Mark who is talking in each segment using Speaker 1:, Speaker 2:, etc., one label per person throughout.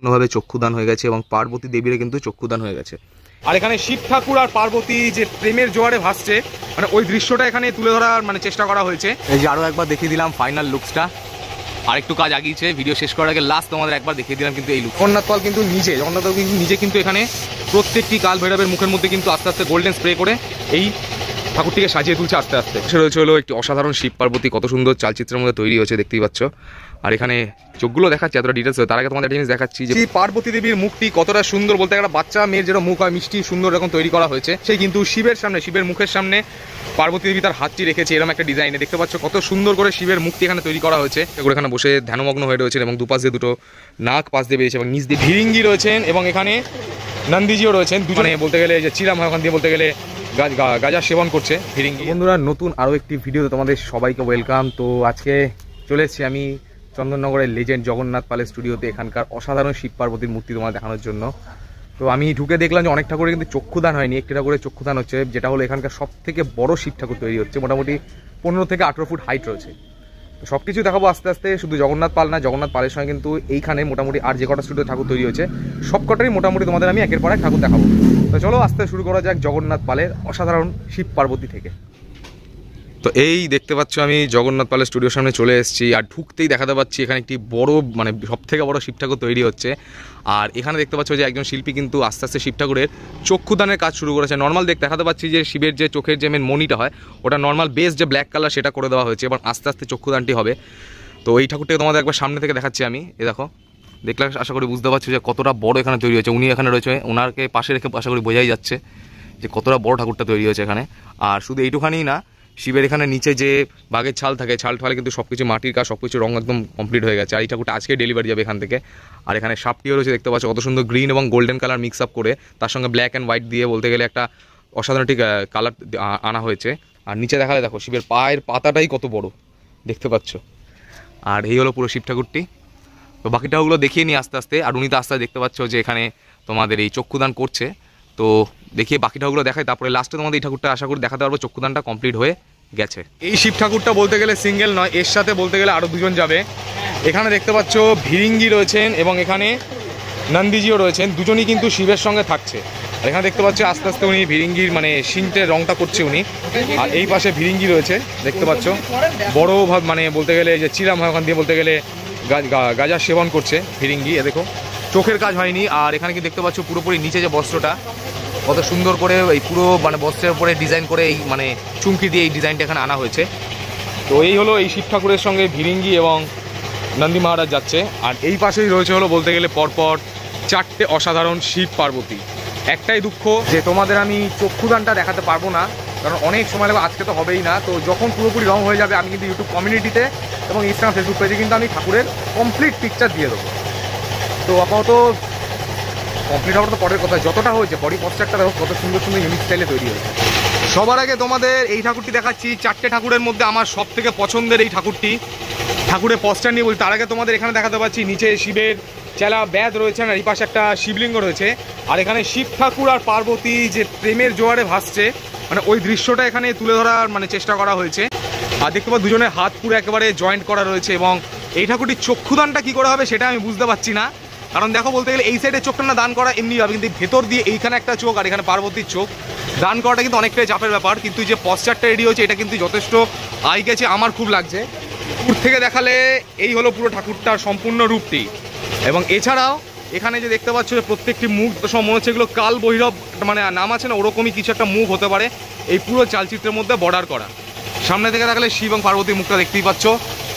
Speaker 1: পূর্ণভাবে চক্ষুদান হয়ে গেছে এবং পার্বতী দেবীরা কিন্তু চক্ষুদান হয়ে গেছে আর এখানে শিব ঠাকুর আর পার্বতী যে প্রেমের জোয়ারে ভাসছে মানে ওই দৃশ্যটা এখানে তুলে ধরার মানে চেষ্টা করা হয়েছে এই যে আরো একবার দেখিয়ে দিলাম ফাইনাল লুকসটা আরেকটু কাজ আগিয়েছে ভিডিও শেষ করার আগে লাস্ট তোমাদের একবার দেখিয়ে দিলাম কিন্তু এই লুক জগন্নাথ পাল কিন্তু নিজে জগন্নাথ পাল কিন্তু নিজে কিন্তু এখানে প্রত্যেকটি কাল ভৈরবের মুখের মধ্যে কিন্তু আস্তে আস্তে গোল্ডেন স্প্রে করে এই ঠাকুরটিকে সাজিয়ে তুলছে আস্তে আস্তে সে রয়েছে হলো একটি অসাধারণ শিব পার্বতী কত সুন্দর চালচিত্রের মধ্যে তৈরি হয়েছে দেখতেই পাচ্ছ আর এখানে চোখগুলো দেখাচ্ছি এতটা ডিটেলস তার আগে তোমাদের জিনিস দেখাচ্ছি যে পার্বতী দেবীর মুখটি কতটা সুন্দর বলতে একটা বাচ্চা মেয়ের যেটা মুখ হয় মিষ্টি সুন্দর রকম তৈরি করা হয়েছে সেই কিন্তু শিবের সামনে শিবের মুখের সামনে পার্বতী দেবী তার হাতটি রেখেছে এরকম একটা ডিজাইনে দেখতে পাচ্ছ কত সুন্দর করে শিবের মুখটি এখানে তৈরি করা হয়েছে এগুলো এখানে বসে ধ্যানমগ্ন হয়ে রয়েছে এবং দুপাশ দিয়ে দুটো নাক পাশ দিয়ে বেরিয়েছে এবং নিচ দিয়ে ভিরিঙ্গি রয়েছেন এবং এখানে নন্দীজিও রয়েছেন দুজনে মানে বলতে গেলে যে চিরাম হয় ওখান দিয়ে বলতে গেলে গাজা সেবন করছে ভিরিঙ্গি বন্ধুরা নতুন আরও একটি ভিডিওতে তোমাদের সবাইকে ওয়েলকাম তো আজকে চলেছি আমি চন্দননগরের লেজেন্ড জগন্নাথ পালের স্টুডিওতে এখানকার অসাধারণ শিব পার্বতীর মূর্তি তোমার দেখানোর জন্য তো আমি ঢুকে দেখলাম যে অনেক ঠাকুরের কিন্তু চক্ষুদান হয়নি একটি ঠাকুরের চক্ষুদান হচ্ছে যেটা হলো এখানকার সব থেকে বড় শিব ঠাকুর তৈরি হচ্ছে মোটামুটি পনেরো থেকে আঠেরো ফুট হাইট রয়েছে তো সব কিছু দেখাবো আস্তে আস্তে শুধু জগন্নাথ পাল না জগন্নাথ পালের সঙ্গে কিন্তু এইখানে মোটামুটি আর যে কটা স্টুডিও ঠাকুর তৈরি হয়েছে সব কটারই মোটামুটি তোমাদের আমি একের পর এক ঠাকুর দেখাবো তো চলো আস্তে শুরু করা যাক জগন্নাথ পালের অসাধারণ শিব পার্বতী থেকে তো এই দেখতে পাচ্ছ আমি জগন্নাথ পালের স্টুডিওর সামনে চলে এসেছি আর ঢুকতেই দেখাতে পাচ্ছি এখানে একটি বড় মানে সব থেকে বড় শিব ঠাকুর তৈরি হচ্ছে আর এখানে দেখতে পাচ্ছ যে একজন শিল্পী কিন্তু আস্তে আস্তে শিব ঠাকুরের চক্ষুদানের কাজ শুরু করেছে নর্মাল দেখ দেখাতে পাচ্ছি যে শিবের যে চোখের যে মেন মনিটা হয় ওটা নর্মাল বেস যে ব্ল্যাক কালার সেটা করে দেওয়া হয়েছে এবং আস্তে আস্তে চক্ষুদানটি হবে তো এই ঠাকুরটাকে তোমাদের একবার সামনে থেকে দেখাচ্ছি আমি এ দেখো দেখলে আশা করি বুঝতে পারছো যে কতটা বড় এখানে তৈরি হয়েছে উনি এখানে রয়েছে ওনাকে পাশে রেখে আশা করি বোঝাই যাচ্ছে যে কতটা বড় ঠাকুরটা তৈরি হয়েছে এখানে আর শুধু এইটুখানেই না শিবের এখানে নিচে যে বাঘের ছাল থাকে ছাল ঠালে কিন্তু সব কিছু মাটির কাজ সব কিছু রঙ একদম কমপ্লিট হয়ে গেছে আর এই ঠাকুরটা আজকে ডেলিভারি যাবে এখান থেকে আর এখানে সাপটিও রয়েছে দেখতে পাচ্ছ কত সুন্দর গ্রিন এবং গোল্ডেন কালার মিক্স আপ করে তার সঙ্গে ব্ল্যাক অ্যান্ড হোয়াইট দিয়ে বলতে গেলে একটা অসাধারণ ঠিক কালার আনা হয়েছে আর নিচে দেখালে দেখো শিবের পায়ের পাতাটাই কত বড় দেখতে পাচ্ছ আর এই হলো পুরো শিব ঠাকুরটি তো বাকি ঠাকুরগুলো দেখিয়ে নিই আস্তে আস্তে আর উনি তো আস্তে দেখতে পাচ্ছ যে এখানে তোমাদের এই চক্ষুদান করছে তো দেখিয়ে বাকি ঠাকুরগুলো দেখাই তারপরে লাস্টে তোমাদের এই ঠাকুরটা আশা করি দেখাতে পারবো চক্ষুদানটা কমপ্লিট হয়ে গেছে এই শিব ঠাকুরটা বলতে গেলে সিঙ্গেল নয় এর সাথে বলতে গেলে আরও দুজন যাবে এখানে দেখতে পাচ্ছ ভিরিঙ্গি রয়েছেন এবং এখানে নন্দীজিও রয়েছেন দুজনই কিন্তু শিবের সঙ্গে থাকছে আর এখানে দেখতে পাচ্ছ আস্তে আস্তে উনি ভিরিঙ্গির মানে সিনটের রংটা করছে উনি আর এই পাশে ভিরিঙ্গি রয়েছে দেখতে পাচ্ছ বড়োভাবে মানে বলতে গেলে যে চিরাম হয় ওখান দিয়ে বলতে গেলে গাজা সেবন করছে ভিরিঙ্গি এ দেখো চোখের কাজ হয়নি আর এখানে কি দেখতে পাচ্ছ পুরোপুরি নিচে যে বস্ত্রটা কত সুন্দর করে এই পুরো মানে বস্ত্রের উপরে ডিজাইন করে এই মানে চুমকি দিয়ে এই ডিজাইনটা এখানে আনা হয়েছে তো এই হলো এই শিব ঠাকুরের সঙ্গে ভিরিঙ্গি এবং নন্দী মহারাজ যাচ্ছে আর এই পাশেই রয়েছে হলো বলতে গেলে পরপর চারটে অসাধারণ শিব পার্বতী একটাই দুঃখ যে তোমাদের আমি চক্ষুদানটা দেখাতে পারবো না কারণ অনেক সময় লাগবে আজকে তো হবেই না তো যখন পুরোপুরি রং হয়ে যাবে আমি কিন্তু ইউটিউব কমিউনিটিতে এবং ইনস্টাগ্রাম ফেসবুক পেজে কিন্তু আমি ঠাকুরের কমপ্লিট পিকচার দিয়ে দেবো তো আপাতত কমপ্লিট হওয়ার তো পরের কথা যতটা হয়েছে পরই পশ্চারটা দেখো কত সুন্দর সুন্দর ইউনিক স্টাইলে তৈরি হয়েছে সবার আগে তোমাদের এই ঠাকুরটি দেখাচ্ছি চারটে ঠাকুরের মধ্যে আমার সব থেকে পছন্দের এই ঠাকুরটি ঠাকুরের পশ্চার নিয়ে বলছি তার আগে তোমাদের এখানে দেখাতে পাচ্ছি নিচে শিবের চেলা ব্যাদ রয়েছে আর এই পাশে একটা শিবলিঙ্গ রয়েছে আর এখানে শিব ঠাকুর আর পার্বতী যে প্রেমের জোয়ারে ভাসছে মানে ওই দৃশ্যটা এখানে তুলে ধরার মানে চেষ্টা করা হয়েছে আর দেখতে পাবো দুজনের হাত পুরো একেবারে জয়েন্ট করা রয়েছে এবং এই ঠাকুরটির চক্ষুদানটা কী করে হবে সেটা আমি বুঝতে পারছি না কারণ দেখো বলতে গেলে এই সাইডে চোখটা না দান করা এমনি হবে কিন্তু ভেতর দিয়ে এইখানে একটা চোখ আর এখানে পার্বতীর চোখ দান করাটা কিন্তু অনেকটাই চাপের ব্যাপার কিন্তু যে পশ্চারটা রেডি হয়েছে এটা কিন্তু যথেষ্ট আই গেছে আমার খুব লাগছে দূর থেকে দেখালে এই হলো পুরো ঠাকুরটার সম্পূর্ণ রূপটি এবং এছাড়াও এখানে যে দেখতে পাচ্ছ প্রত্যেকটি মুখ সব মনে হচ্ছে এগুলো কাল বহিরব মানে নাম আছে না ওরকমই কিছু একটা মুখ হতে পারে এই পুরো চালচিত্রের মধ্যে বর্ডার করা সামনে থেকে দেখালে শিব এবং পার্বতীর মুখটা দেখতেই পাচ্ছ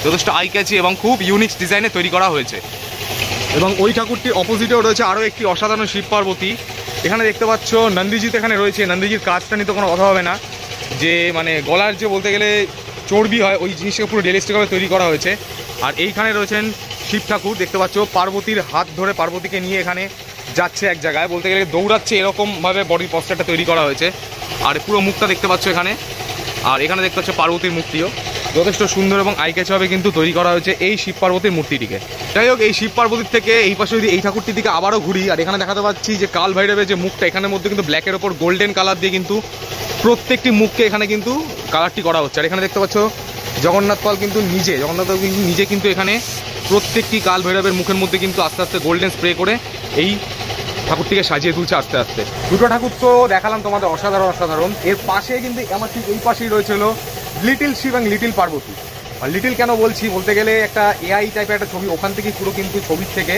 Speaker 1: যথেষ্ট আই ক্যাচি এবং খুব ইউনিক ডিজাইনে তৈরি করা হয়েছে এবং ওই ঠাকুরটির অপোজিটেও রয়েছে আরও একটি অসাধারণ শিব পার্বতী এখানে দেখতে পাচ্ছ নন্দীজিৎ এখানে রয়েছে নন্দীজির কাজটা নিয়ে তো কোনো কথা হবে না যে মানে গলার যে বলতে গেলে চর্বি হয় ওই জিনিসটাকে পুরো ডেলিস্টিকভাবে তৈরি করা হয়েছে আর এইখানে রয়েছেন শিব ঠাকুর দেখতে পাচ্ছ পার্বতীর হাত ধরে পার্বতীকে নিয়ে এখানে যাচ্ছে এক জায়গায় বলতে গেলে দৌড়াচ্ছে এরকমভাবে বডি পস্টারটা তৈরি করা হয়েছে আর পুরো মুখটা দেখতে পাচ্ছ এখানে আর এখানে দেখতে পাচ্ছ পার্বতীর মুক্তিও যথেষ্ট সুন্দর এবং আই ক্যাচভাবে কিন্তু তৈরি করা হয়েছে এই শিব পার্বতীর মূর্তিটিকে যাই হোক এই শিব পার্বতীর থেকে এই পাশে যদি এই ঠাকুরটির দিকে আবারও ঘুরি আর এখানে দেখাতে পাচ্ছি যে কাল ভাইরবের যে মুখটা এখানের মধ্যে কিন্তু ব্ল্যাকের ওপর গোল্ডেন কালার দিয়ে কিন্তু প্রত্যেকটি মুখকে এখানে কিন্তু কালারটি করা হচ্ছে আর এখানে দেখতে পাচ্ছ জগন্নাথ পাল কিন্তু নিজে জগন্নাথ পাল কিন্তু নিজে কিন্তু এখানে প্রত্যেকটি কাল ভৈরবের মুখের মধ্যে কিন্তু আস্তে আস্তে গোল্ডেন স্প্রে করে এই ঠাকুরটিকে সাজিয়ে তুলছে আস্তে আস্তে দুটো ঠাকুর তো দেখালাম তোমাদের অসাধারণ অসাধারণ এর পাশে কিন্তু আমার ঠিক এই পাশেই রয়েছিল লিটিল শিব এবং লিটিল পার্বতী আর লিটিল কেন বলছি বলতে গেলে একটা এআই টাইপের একটা ছবি ওখান থেকেই পুরো কিন্তু ছবির থেকে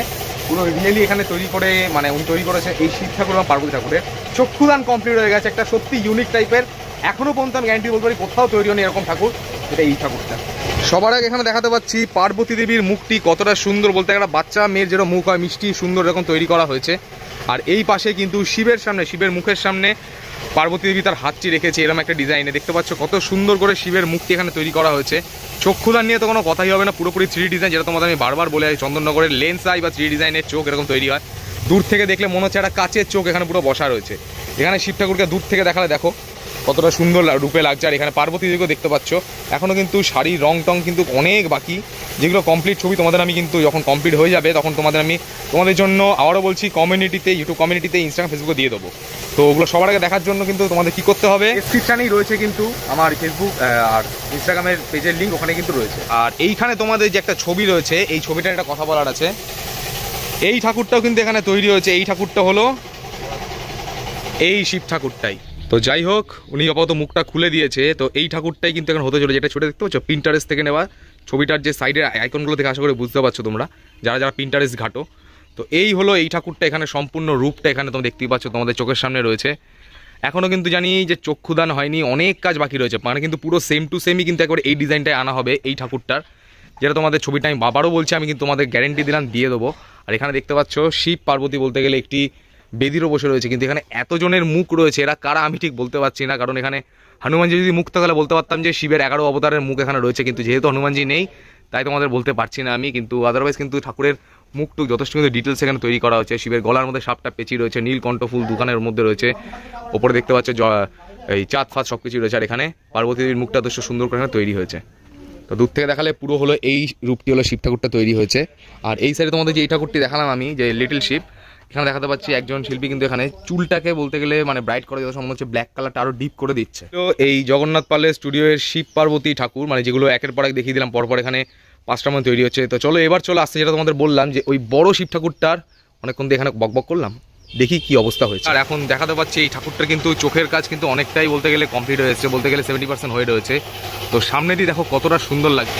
Speaker 1: পুরো রিয়েলি এখানে তৈরি করে মানে উনি তৈরি করেছে এই শিব ঠাকুর এবং পার্বতী ঠাকুরের চক্ষুদান কমপ্লিট হয়ে গেছে একটা সত্যি ইউনিক টাইপের এখনও পর্যন্ত আমি গ্যারান্টি বলতে পারি কোথাও তৈরি হয়নি এরকম ঠাকুর এটা এই ঠাকুরটা সবার আগে এখানে দেখাতে পাচ্ছি পার্বতী দেবীর মুখটি কতটা সুন্দর বলতে একটা বাচ্চা মেয়ের যেরকম মুখ হয় মিষ্টি সুন্দর এরকম তৈরি করা হয়েছে আর এই পাশে কিন্তু শিবের সামনে শিবের মুখের সামনে পার্বতী দেবী তার হাতটি রেখেছে এরকম একটা ডিজাইনে দেখতে পাচ্ছ কত সুন্দর করে শিবের মুখটি এখানে তৈরি করা হয়েছে চক্ষুদান নিয়ে তো কোনো কথাই হবে না পুরোপুরি থ্রি ডিজাইন যেটা তোমাদের আমি বারবার বলে আছি চন্দননগরের লেন্স আই বা থ্রি ডিজাইনের চোখ এরকম তৈরি হয় দূর থেকে দেখলে মনে হচ্ছে একটা কাচের চোখ এখানে পুরো বসা রয়েছে এখানে শিব ঠাকুরকে দূর থেকে দেখালে দেখো কতটা সুন্দর রূপে লাগছে আর এখানে পার্বতী দিকেও দেখতে পাচ্ছ এখনও কিন্তু শাড়ির রং টং কিন্তু অনেক বাকি যেগুলো কমপ্লিট ছবি তোমাদের আমি কিন্তু যখন কমপ্লিট হয়ে যাবে তখন তোমাদের আমি তোমাদের জন্য আবারও বলছি কমিউনিটিতে ইউটিউব কমিউনিটিতে ইনস্টাগ্রাম ফেসবুকে দিয়ে দেবো তো ওগুলো সবার আগে দেখার জন্য কিন্তু তোমাদের কি করতে হবে ডিসক্রিপশানেই রয়েছে কিন্তু আমার ফেসবুক আর ইনস্টাগ্রামের পেজের লিঙ্ক ওখানে কিন্তু রয়েছে আর এইখানে তোমাদের যে একটা ছবি রয়েছে এই ছবিটার একটা কথা বলার আছে এই ঠাকুরটাও কিন্তু এখানে তৈরি হয়েছে এই ঠাকুরটা হলো এই শিব ঠাকুরটাই তো যাই হোক উনি আপাতত মুখটা খুলে দিয়েছে তো এই ঠাকুরটাই কিন্তু এখন হতে চলেছে এটা ছোটো দেখতে পাচ্ছ প্রিন্টারেস্ট থেকে নেওয়া ছবিটার যে সাইডের আইকনগুলো থেকে আশা করে বুঝতে পারছো তোমরা যারা যারা প্রিন্টারেস্ট ঘাটো তো এই হলো এই ঠাকুরটা এখানে সম্পূর্ণ রূপটা এখানে তোমরা দেখতেই পাচ্ছ তোমাদের চোখের সামনে রয়েছে এখনও কিন্তু জানি যে চক্ষুদান হয়নি অনেক কাজ বাকি রয়েছে মানে কিন্তু পুরো সেম টু সেমই কিন্তু একবার এই ডিজাইনটাই আনা হবে এই ঠাকুরটার যেটা তোমাদের ছবিটা আমি বাবারও বলছি আমি কিন্তু তোমাদের গ্যারেন্টি দিলাম দিয়ে দেবো আর এখানে দেখতে পাচ্ছ শিব পার্বতী বলতে গেলে একটি বেদিরও বসে রয়েছে কিন্তু এখানে এতজনের মুখ রয়েছে এরা কারা আমি ঠিক বলতে পারছি না কারণ এখানে হনুমানজি যদি মুখ থাকলে বলতে পারতাম যে শিবের এগারো অবতারের মুখ এখানে রয়েছে কিন্তু যেহেতু হনুমানজি নেই তাই তোমাদের বলতে পারছি না আমি কিন্তু আদারওয়াইজ কিন্তু ঠাকুরের মুখটুক যথেষ্ট কিন্তু ডিটেলস এখানে তৈরি করা হয়েছে শিবের গলার মধ্যে সাপটা পেঁচি রয়েছে নীলকণ্ঠ ফুল দোকানের মধ্যে রয়েছে ওপরে দেখতে পাচ্ছ এই চাঁদ ফাঁদ সব কিছুই রয়েছে আর এখানে পার্বতীদেবীর মুখটা যথেষ্ট সুন্দর করে এখানে তৈরি হয়েছে তো দূর থেকে দেখালে পুরো হলো এই রূপটি হলো শিব ঠাকুরটা তৈরি হয়েছে আর এই সাইডে তোমাদের যে এই ঠাকুরটি দেখালাম আমি যে লিটল শিব এখানে দেখাতে পাচ্ছি একজন শিল্পী কিন্তু এখানে চুলটাকে বলতে গেলে মানে ব্রাইট করে দেওয়া সম্ভব হচ্ছে ব্ল্যাক কালারটা আরও ডিপ করে দিচ্ছে তো এই জগন্নাথ পালের এর শিব পার্বতী ঠাকুর মানে যেগুলো একের পর এক দেখিয়ে দিলাম পরপর এখানে পাঁচটা মধ্যে তৈরি হচ্ছে তো চলো এবার চলো আসতে যেটা তোমাদের বললাম যে ওই বড় শিব ঠাকুরটার অনেকক্ষণ দিয়ে এখানে বকবক করলাম দেখি কি অবস্থা হয়েছে আর এখন দেখাতে পাচ্ছি এই ঠাকুরটা কিন্তু চোখের কাজ কিন্তু অনেকটাই বলতে গেলে কমপ্লিট হয়েছে বলতে গেলে সেভেন্টি পার্সেন্ট হয়ে রয়েছে তো সামনে দিয়ে দেখো কতটা সুন্দর লাগছে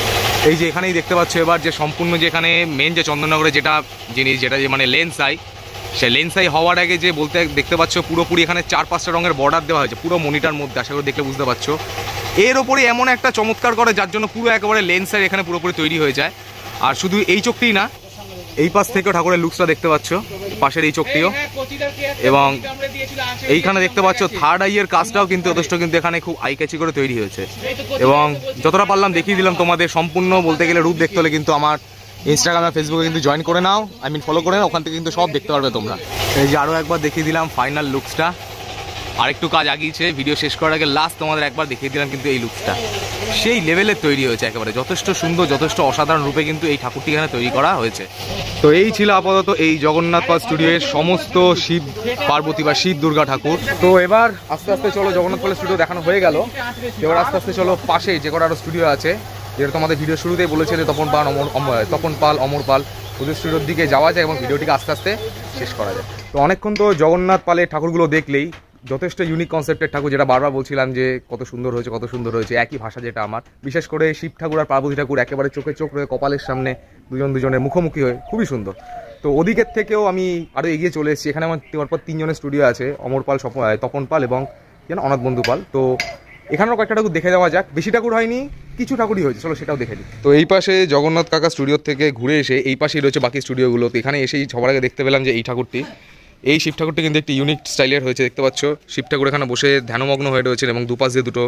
Speaker 1: এই যে এখানেই দেখতে পাচ্ছ এবার যে সম্পূর্ণ যে এখানে মেন যে চন্দননগরে যেটা জিনিস যেটা যে মানে লেন্স আই সে লেন্সাই হওয়ার আগে যে বলতে দেখতে পাচ্ছ পুরোপুরি এখানে চার পাঁচটা রঙের বর্ডার দেওয়া হয়েছে পুরো মনিটার মধ্যে আশা করে দেখলে বুঝতে পারছো এর ওপরে এমন একটা চমৎকার করে যার জন্য পুরো একেবারে লেন্সাই এখানে পুরোপুরি তৈরি হয়ে যায় আর শুধু এই চোখটি না এই পাশ থেকেও ঠাকুরের লুকসটা দেখতে পাচ্ছ পাশের এই চোখটিও এবং এইখানে দেখতে পাচ্ছ থার্ড আইয়ের কাজটাও কিন্তু যথেষ্ট কিন্তু এখানে খুব আই ক্যাচি করে তৈরি হয়েছে এবং যতটা পারলাম দেখিয়ে দিলাম তোমাদের সম্পূর্ণ বলতে গেলে রূপ দেখতে হলে কিন্তু আমার ইনস্টাগ্রাম আর ফেসবুকে কিন্তু জয়েন করে নাও আই মিন ফলো করে নাও ওখান থেকে কিন্তু সব দেখতে পারবে তোমরা এই যে আরও একবার দেখিয়ে দিলাম ফাইনাল লুকসটা আর একটু কাজ আগিয়েছে ভিডিও শেষ করার আগে লাস্ট তোমাদের একবার দেখিয়ে দিলাম কিন্তু এই লুকসটা সেই লেভেলের তৈরি হয়েছে একেবারে যথেষ্ট সুন্দর যথেষ্ট অসাধারণ রূপে কিন্তু এই ঠাকুরটি এখানে তৈরি করা হয়েছে তো এই ছিল আপাতত এই জগন্নাথ পাল স্টুডিওর সমস্ত শিব পার্বতী বা শিব দুর্গা ঠাকুর তো এবার আস্তে আস্তে চলো জগন্নাথ পাল স্টুডিও দেখানো হয়ে গেল এবার আস্তে আস্তে চলো পাশে যে কটা আরো স্টুডিও আছে যেটা তোমাদের ভিডিও শুরুতেই বলেছে যে তপন পাল অমর তপন পাল অমর পাল প্রতিশ্রুতির দিকে যাওয়া যায় এবং ভিডিওটিকে আস্তে আস্তে শেষ করা যায় তো অনেকক্ষণ তো জগন্নাথ পালের ঠাকুরগুলো দেখলেই যথেষ্ট ইউনিক কনসেপ্টের ঠাকুর যেটা বারবার বলছিলাম যে কত সুন্দর হয়েছে কত সুন্দর হয়েছে একই ভাষা যেটা আমার বিশেষ করে শিব ঠাকুর আর পার্বতী ঠাকুর একেবারে চোখে চোখ রয়ে কপালের সামনে দুজন দুজনের মুখোমুখি হয়ে খুবই সুন্দর তো ওদিকের থেকেও আমি আরও এগিয়ে চলে এসেছি এখানে আমার পর তিনজনের স্টুডিও আছে অমর পাল তপন পাল এবং যেন অনাথ বন্ধু পাল তো এখানেও কয়েকটা ঠাকুর দেখে যাওয়া যাক বেশি ঠাকুর হয়নি কিছু ঠাকুরই হয়েছে চলো সেটাও দেখে নিই তো এই পাশে জগন্নাথ কাকা স্টুডিও থেকে ঘুরে এসে এই পাশেই রয়েছে বাকি স্টুডিওগুলো তো এখানে এসেই সবার আগে দেখতে পেলাম যে এই ঠাকুরটি এই শিব ঠাকুরটি কিন্তু একটি ইউনিক স্টাইলের হয়েছে দেখতে পাচ্ছ শিব ঠাকুর এখানে বসে ধ্যানমগ্ন হয়ে রয়েছে এবং দুপাশ দিয়ে দুটো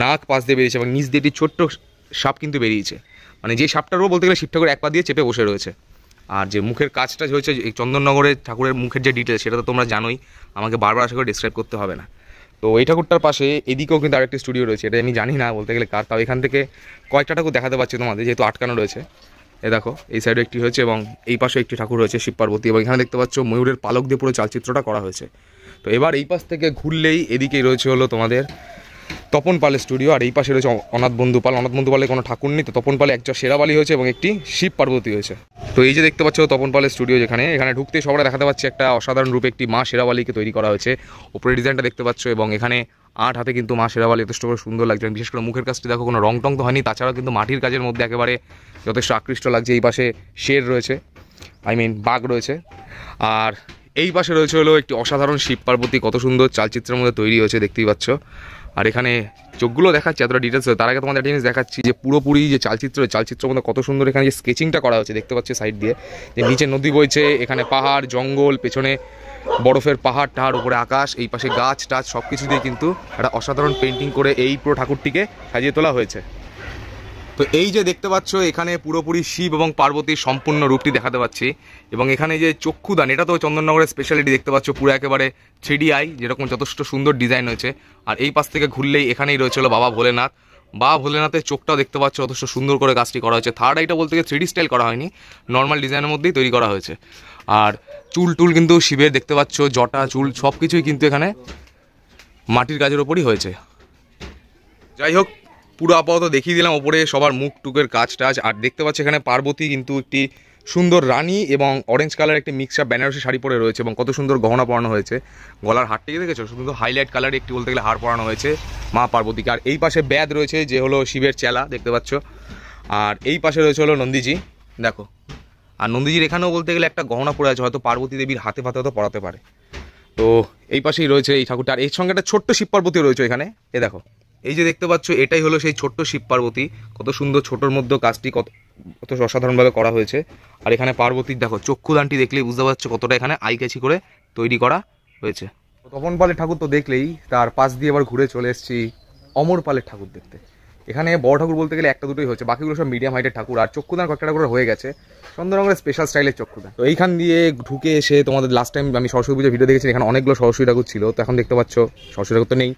Speaker 1: নাক পাশ দিয়ে বেরিয়েছে এবং নিচ দিয়ে একটি ছোট্ট সাপ কিন্তু বেরিয়েছে মানে যে সাপটারও বলতে গেলে শিব ঠাকুর এক পা দিয়ে চেপে বসে রয়েছে আর যে মুখের কাজটা হয়েছে চন্দননগরের ঠাকুরের মুখের যে ডিটেলস সেটা তো তোমরা জানোই আমাকে বারবার আশা করে ডিসক্রাইব করতে হবে না তো এই ঠাকুরটার পাশে এদিকেও কিন্তু আরেকটি স্টুডিও রয়েছে এটা আমি জানি না বলতে গেলে কার তাও এখান থেকে কয়েকটা ঠাকুর দেখাতে পারছি তোমাদের যেহেতু আটকানো রয়েছে এ দেখো এই সাইডে একটি হয়েছে এবং এই পাশে একটি ঠাকুর রয়েছে শিব পার্বতী এবং এখানে দেখতে পাচ্ছ ময়ূরের পালক দিয়ে পুরো চালচিত্রটা করা হয়েছে তো এবার এই পাশ থেকে ঘুরলেই এদিকেই রয়েছে হলো তোমাদের তপন পালের স্টুডিও আর এই পাশে রয়েছে অনাথ বন্ধু পাল অনাথ বন্ধু পালে কোনো ঠাকুর নেই তো তপন পালে একজন সেরা বালি হয়েছে এবং একটি শিব পার্বতী হয়েছে তো এই যে দেখতে পাচ্ছ তপন পালের স্টুডিও যেখানে এখানে ঢুকতে সবাই দেখাতে পাচ্ছি একটা অসাধারণ রূপে একটি মা সেরাবালিকে তৈরি করা হয়েছে ওপরে ডিজাইনটা দেখতে পাচ্ছ এবং এখানে আট হাতে কিন্তু মা সেরাবালি যথেষ্ট করে সুন্দর লাগছে বিশেষ করে মুখের কাজটি দেখো কোনো রং টং তো হয়নি তাছাড়াও কিন্তু মাটির কাজের মধ্যে একেবারে যথেষ্ট আকৃষ্ট লাগছে এই পাশে শের রয়েছে আই মিন বাঘ রয়েছে আর এই পাশে রয়েছে হলো একটি অসাধারণ শিব পার্বতী কত সুন্দর চালচিত্রের মধ্যে তৈরি হয়েছে দেখতেই পাচ্ছ আর এখানে চোখগুলো দেখাচ্ছি এতটা ডিটেলস তার আগে তোমাদের জিনিস দেখাচ্ছি যে পুরোপুরি যে চালচিত্র চালচিত্র মধ্যে কত সুন্দর এখানে যে স্কেচিংটা করা হচ্ছে দেখতে পাচ্ছি সাইড দিয়ে যে নিচে নদী বইছে এখানে পাহাড় জঙ্গল পেছনে বরফের পাহাড় টাহাড় উপরে আকাশ এই পাশে গাছ টাছ সব কিছু দিয়ে কিন্তু একটা অসাধারণ পেন্টিং করে এই পুরো ঠাকুরটিকে সাজিয়ে তোলা হয়েছে তো এই যে দেখতে পাচ্ছ এখানে পুরোপুরি শিব এবং পার্বতীর সম্পূর্ণ রূপটি দেখাতে পাচ্ছি এবং এখানে যে চক্ষুদান এটা তো চন্দননগরের স্পেশালিটি দেখতে পাচ্ছ পুরো একেবারে থ্রিডি আই যেরকম যথেষ্ট সুন্দর ডিজাইন হয়েছে আর এই পাশ থেকে ঘুরলেই এখানেই হলো বাবা ভোলেনাথ বা ভোলেনাথের চোখটা দেখতে পাচ্ছ যথেষ্ট সুন্দর করে কাজটি করা হয়েছে থার্ড আইটা বলতে গেলে থ্রিডি স্টাইল করা হয়নি নর্মাল ডিজাইনের মধ্যেই তৈরি করা হয়েছে আর চুল টুল কিন্তু শিবের দেখতে পাচ্ছ জটা চুল সব কিছুই কিন্তু এখানে মাটির কাজের ওপরই হয়েছে যাই হোক পুরো আপাতত দেখিয়ে দিলাম ওপরে সবার মুখ টুকের কাজ টাজ আর দেখতে পাচ্ছি এখানে পার্বতী কিন্তু একটি সুন্দর রানী এবং অরেঞ্জ কালার একটি মিক্সার ব্যানারসি শাড়ি পরে রয়েছে এবং কত সুন্দর গহনা পরানো হয়েছে গলার হারটিকে দেখেছো শুধু হাইলাইট কালার একটি বলতে গেলে হার পরানো হয়েছে মা পার্বতীকে আর এই পাশে ব্যাদ রয়েছে যে হলো শিবের চেলা দেখতে পাচ্ছ আর এই পাশে রয়েছে হলো নন্দীজি দেখো আর নন্দীজির এখানেও বলতে গেলে একটা গহনা পরে আছে হয়তো পার্বতী দেবীর হাতে ফাতে হয়তো পড়াতে পারে তো এই পাশেই রয়েছে এই ঠাকুরটা আর এর সঙ্গে একটা ছোট্ট শিব পার্বতী রয়েছে এখানে এ দেখো এই যে দেখতে পাচ্ছ এটাই হলো সেই ছোট্ট শিব পার্বতী কত সুন্দর ছোটোর মধ্যে কাজটি কত কত অসাধারণভাবে করা হয়েছে আর এখানে পার্বতীর দেখো চক্ষুদানটি দেখলেই বুঝতে পারছো কতটা এখানে আইকেছি করে তৈরি করা হয়েছে তপন পালের ঠাকুর তো দেখলেই তার পাশ দিয়ে আবার ঘুরে চলে এসেছি অমর পালের ঠাকুর দেখতে এখানে বড় ঠাকুর বলতে গেলে একটা দুটোই হয়েছে বাকিগুলো সব মিডিয়াম হাইটের ঠাকুর আর চক্ষুদান কয়েকটা ঠাকুর হয়ে গেছে রঙের স্পেশাল স্টাইলের চক্ষুদান তো এইখান দিয়ে ঢুকে এসে তোমাদের লাস্ট টাইম আমি সরস্বতী পুজোর ভিডিও দেখেছি এখানে অনেকগুলো সরস্বতী ঠাকুর ছিল তো এখন দেখতে পাচ্ছ সরস্বতী ঠাকুর তো নেই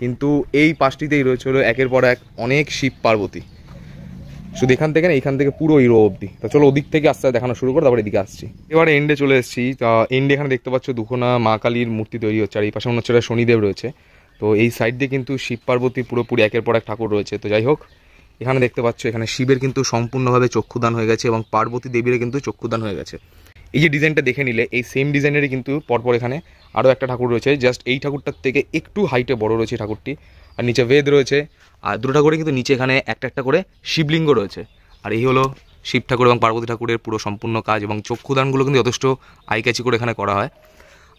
Speaker 1: কিন্তু এই পাশটিতেই রয়েছে হলো একের পর এক অনেক শিব পার্বতী শুধু এখান থেকে না এখান থেকে পুরো ইউরো অবধি তো চলো ওদিক থেকে আস্তে দেখানো শুরু করে তারপরে এদিকে আসছি এবারে এন্ডে চলে এসেছি এন্ডে এখানে দেখতে পাচ্ছ দুখোনা মা কালীর মূর্তি তৈরি হচ্ছে আর এই পাশে মনে হচ্ছে শনিদেব রয়েছে তো এই সাইড দিয়ে কিন্তু শিব পার্বতী পুরোপুরি একের পর এক ঠাকুর রয়েছে তো যাই হোক এখানে দেখতে পাচ্ছ এখানে শিবের কিন্তু সম্পূর্ণভাবে চক্ষুদান হয়ে গেছে এবং পার্বতী দেবীরও কিন্তু চক্ষুদান হয়ে গেছে এই যে ডিজাইনটা দেখে নিলে এই সেম ডিজাইনেরই কিন্তু পরপর এখানে আরও একটা ঠাকুর রয়েছে জাস্ট এই ঠাকুরটার থেকে একটু হাইটে বড় রয়েছে ঠাকুরটি আর নিচে বেদ রয়েছে আর দুটো ঠাকুরে কিন্তু নিচে এখানে একটা একটা করে শিবলিঙ্গ রয়েছে আর এই হলো শিব ঠাকুর এবং পার্বতী ঠাকুরের পুরো সম্পূর্ণ কাজ এবং চক্ষুদানগুলো কিন্তু যথেষ্ট আইকাচি করে এখানে করা হয়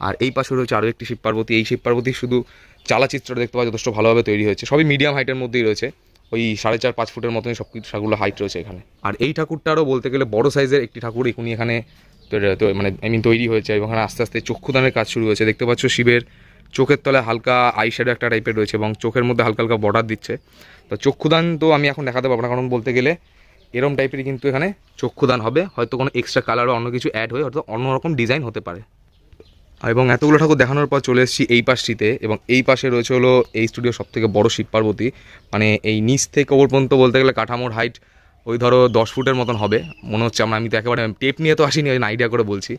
Speaker 1: আর এই পাশে রয়েছে আরও একটি শিব পার্বতী এই শিব পার্বতী শুধু চালাচিত্রটা দেখতে পাওয়া যথেষ্ট ভালোভাবে তৈরি হয়েছে সবই মিডিয়াম হাইটের মধ্যেই রয়েছে ওই সাড়ে চার পাঁচ ফুটের মতনই সব কিছু ঠাকুরগুলো হাইট রয়েছে এখানে আর এই ঠাকুরটারও বলতে গেলে বড় সাইজের একটি ঠাকুর এখানে তো মানে আই মিন তৈরি হয়েছে এবং ওখানে আস্তে আস্তে চক্ষুদানের কাজ শুরু হয়েছে দেখতে পাচ্ছ শিবের চোখের তলে হালকা আই শ্যাডো একটা টাইপের রয়েছে এবং চোখের মধ্যে হালকা হালকা বর্ডার দিচ্ছে তো চক্ষুদান তো আমি এখন দেখাতে পারবো না কারণ বলতে গেলে এরম টাইপেরই কিন্তু এখানে চক্ষুদান হবে হয়তো কোনো এক্সট্রা কালার অন্য কিছু অ্যাড হয়ে হয়তো অন্যরকম ডিজাইন হতে পারে এবং এতগুলো ঠাকুর দেখানোর পর চলে এসেছি এই পাশটিতে এবং এই পাশে রয়েছে হলো এই স্টুডিও সবথেকে বড় শিব পার্বতী মানে এই নিচ থেকে ওপর পর্যন্ত বলতে গেলে কাঠামোর হাইট ওই ধরো দশ ফুটের মতন হবে মনে হচ্ছে আমরা আমি তো একেবারে টেপ নিয়ে তো আসিনি ওই আইডিয়া করে বলছি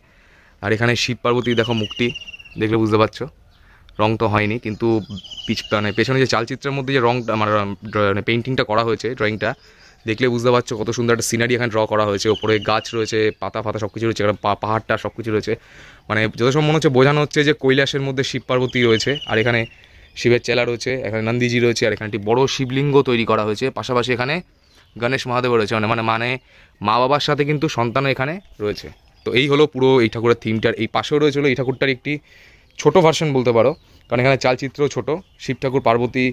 Speaker 1: আর এখানে শিব পার্বতী দেখো মুক্তি দেখলে বুঝতে পারছো রং তো হয়নি কিন্তু পিছ মানে পেছনে যে চালচিত্রের মধ্যে যে রংটা মানে মানে পেন্টিংটা করা হয়েছে ড্রয়িংটা দেখলে বুঝতে পারছো কত সুন্দর একটা সিনারি এখানে ড্র করা হয়েছে ওপরে গাছ রয়েছে পাতা ফাতা সব কিছু রয়েছে পাহাড়টা সব কিছু রয়েছে মানে যথেষ্ট মনে হচ্ছে বোঝানো হচ্ছে যে কৈলাসের মধ্যে শিব পার্বতী রয়েছে আর এখানে শিবের চেলা রয়েছে এখানে নন্দীজি রয়েছে আর এখানে একটি বড় শিবলিঙ্গ তৈরি করা হয়েছে পাশাপাশি এখানে গণেশ মহাদেব রয়েছে মানে মানে মানে মা বাবার সাথে কিন্তু সন্তানও এখানে রয়েছে তো এই হলো পুরো এই ঠাকুরের থিমটার এই পাশেও রয়েছিল এই ঠাকুরটার একটি ছোট ভার্সন বলতে পারো কারণ এখানে চালচিত্র ছোট শিব ঠাকুর পার্বতী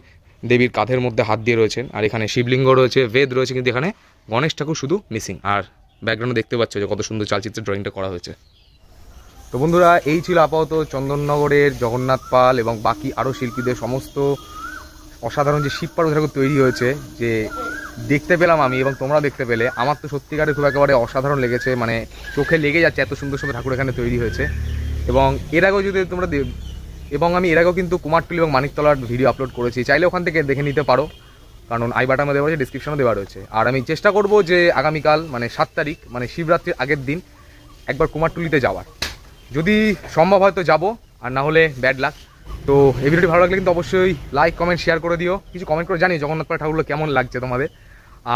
Speaker 1: দেবীর কাঁধের মধ্যে হাত দিয়ে রয়েছেন আর এখানে শিবলিঙ্গ রয়েছে বেদ রয়েছে কিন্তু এখানে গণেশ ঠাকুর শুধু মিসিং আর ব্যাকগ্রাউন্ডে দেখতে পাচ্ছ যে কত সুন্দর চালচিত্রের ড্রয়িংটা করা হয়েছে তো বন্ধুরা এই ছিল আপাতত চন্দননগরের জগন্নাথ পাল এবং বাকি আরও শিল্পীদের সমস্ত অসাধারণ যে শিব পার্বতী ঠাকুর তৈরি হয়েছে যে দেখতে পেলাম আমি এবং তোমরা দেখতে পেলে আমার তো সত্যিকারে খুব একেবারে অসাধারণ লেগেছে মানে চোখে লেগে যাচ্ছে এত সুন্দর সুন্দর ঠাকুর এখানে তৈরি হয়েছে এবং এর আগেও যদি তোমরা এবং আমি এর আগেও কিন্তু কুমারটুলি এবং মানিকতলার ভিডিও আপলোড করেছি চাইলে ওখান থেকে দেখে নিতে পারো কারণ আই বাটামে দেওয়া রয়েছে ডিসক্রিপশনে দেওয়া রয়েছে আর আমি চেষ্টা করব যে আগামীকাল মানে সাত তারিখ মানে শিবরাত্রির আগের দিন একবার কুমারটুলিতে যাওয়ার যদি সম্ভব হয় তো যাবো আর না হলে ব্যাড লাক তো এই ভিডিওটি ভালো লাগলে কিন্তু অবশ্যই লাইক কমেন্ট শেয়ার করে দিও কিছু কমেন্ট করে জানি জগন্নাথ ঠাকুরগুলো কেমন লাগছে তোমাদের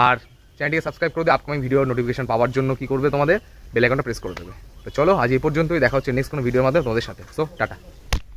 Speaker 1: আর চ্যানেলটিকে সাবস্ক্রাইব করে দেবে আপকামিং ভিডিওর নোটিফিকেশন পাওয়ার জন্য কী করবে তোমাদের বেলাইকনটা প্রেস করে দেবে তো চলো আজ এই পর্যন্তই দেখা হচ্ছে নেক্সট কোনো ভিডিওর মাধ্যমে তোমাদের সাথে সো টাটা